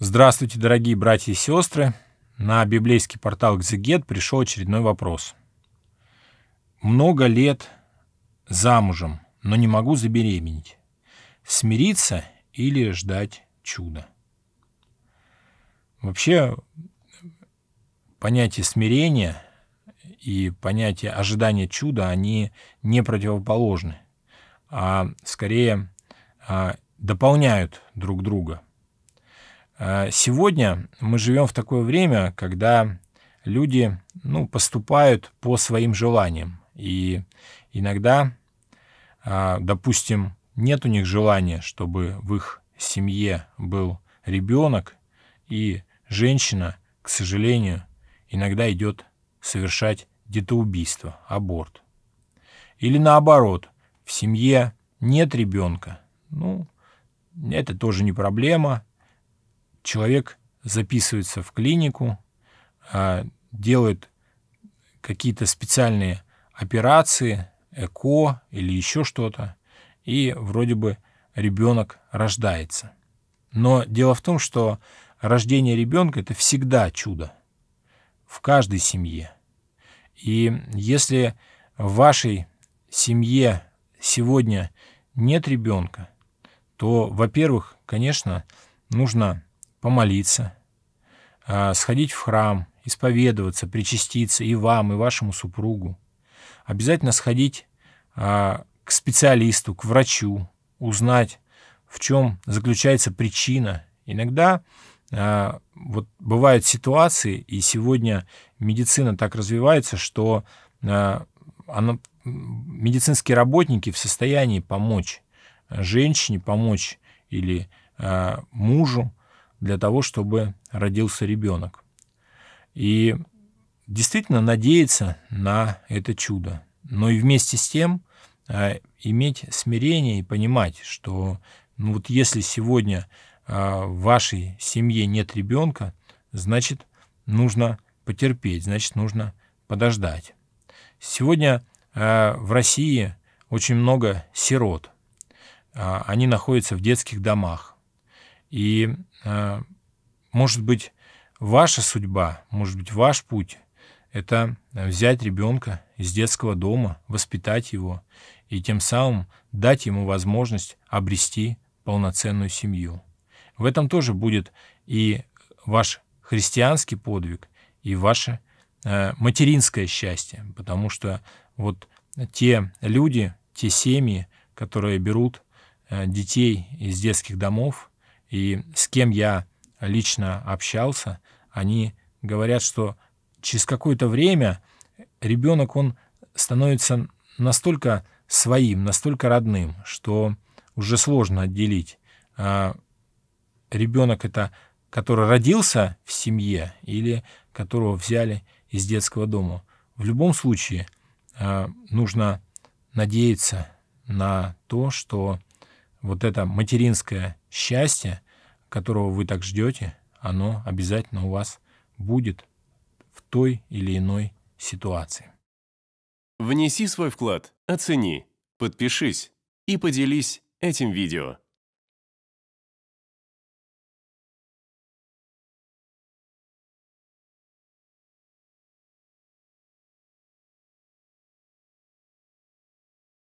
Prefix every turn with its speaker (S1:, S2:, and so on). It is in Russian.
S1: Здравствуйте, дорогие братья и сестры! На библейский портал «Экзегет» пришел очередной вопрос. Много лет замужем, но не могу забеременеть. Смириться или ждать чуда? Вообще, понятие смирения и понятие ожидания чуда, они не противоположны, а скорее а, дополняют друг друга – Э, сегодня мы живем в такое время, когда люди ну, поступают по своим желаниям. И иногда, а, допустим, нет у них желания, чтобы в их семье был ребенок, и женщина, к сожалению, иногда идет совершать детоубийство, аборт. Или наоборот, в семье нет ребенка. Ну, это тоже не проблема – человек записывается в клинику, а, делает какие-то специальные операции, ЭКО или еще что-то, и вроде бы ребенок рождается. Но дело в том, что рождение ребенка – это всегда чудо в каждой семье. И если в вашей семье сегодня нет ребенка, то, во-первых, конечно, нужно помолиться, а, сходить в храм, исповедоваться, причаститься и вам, и вашему супругу. Обязательно сходить а, к специалисту, к врачу, узнать, в чем заключается причина. Иногда а, вот бывают ситуации, и сегодня медицина так развивается, что она, медицинские работники в состоянии помочь женщине, помочь или мужу для того, чтобы родился ребенок. И действительно надеяться на это чудо. Но и вместе с тем э, иметь смирение и понимать, что ну вот если сегодня э, в вашей семье нет ребенка, значит нужно потерпеть, значит нужно подождать. Сегодня э, в России очень много сирот. Они находятся в детских домах. И, э, может быть, ваша судьба, может быть, ваш путь – это взять ребенка из детского дома, воспитать его и тем самым дать ему возможность обрести полноценную семью. В этом тоже будет и ваш христианский подвиг, и ваше э, материнское счастье, потому что вот те люди, те семьи, которые берут э, детей из детских домов, и с кем я лично общался, они говорят, что через какое-то время ребенок, он становится настолько своим, настолько родным, что уже сложно отделить. А ребенок это, который родился в семье или которого взяли из детского дома. В любом случае а, нужно надеяться на то, что вот эта материнская Счастье, которого вы так ждете, оно обязательно у вас будет в той или иной ситуации. Внеси свой вклад, оцени, подпишись и поделись этим видео.